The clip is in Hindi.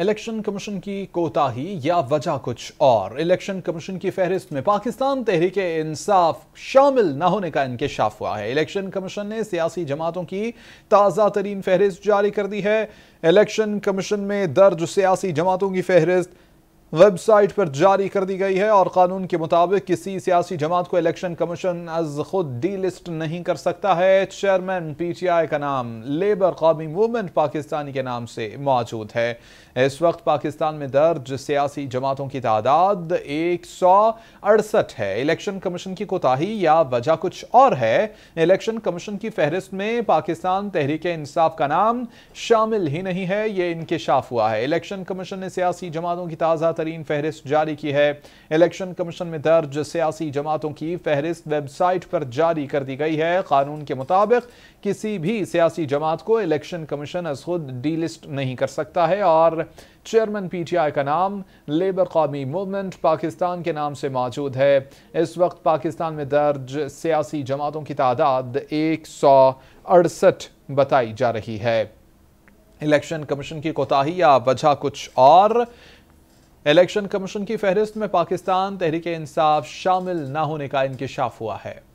इलेक्शन कमीशन की कोताही या वजह कुछ और इलेक्शन कमीशन की फहरिस्त में पाकिस्तान तहरीक इंसाफ शामिल न होने का इंकशाफ हुआ है इलेक्शन कमीशन ने सियासी जमातों की ताज़ा तरीन फहरिस्त जारी कर दी है इलेक्शन कमीशन में दर्ज सियासी जमातों की फहरिस्त वेबसाइट पर जारी कर दी गई है और कानून के मुताबिक किसी सियासी जमात को इलेक्शन कमीशन अज खुद डी लिस्ट नहीं कर सकता है चेयरमैन पीटीआई का नाम लेबर कौमी मूवमेंट पाकिस्तान के नाम से मौजूद है इस वक्त पाकिस्तान में दर्ज सियासी जमातों की तादाद एक सौ अड़सठ है इलेक्शन कमीशन की कोताही या वजह कुछ और है इलेक्शन कमीशन की फहरिस्त में पाकिस्तान तहरीक इंसाफ का नाम शामिल ही नहीं है ये इंकशाफ हुआ है इलेक्शन कमीशन ने सियासी जमातों की ताज़ा तरीन फहरिस्त जारी की है इलेक्शन कमीशन में दर्ज सियासी जमातों की फहरिस्त वेबसाइट पर जारी कर दी गई है कानून के मुताबिक किसी भी सियासी जमात को इलेक्शन कमीशन अस खुद डीलिस्ट नहीं कर सकता है और चेयरमैन पीटीआई का नाम लेबर कौमी मूवमेंट पाकिस्तान के नाम से मौजूद है इस वक्त पाकिस्तान में दर्ज सियासी जमातों की तादाद एक सौ अड़सठ बताई जा रही है इलेक्शन कमीशन की कोताही या वजह कुछ और इलेक्शन कमीशन की फहरिस्त में पाकिस्तान तहरीक इंसाफ शामिल न होने का इंकशाफ हुआ है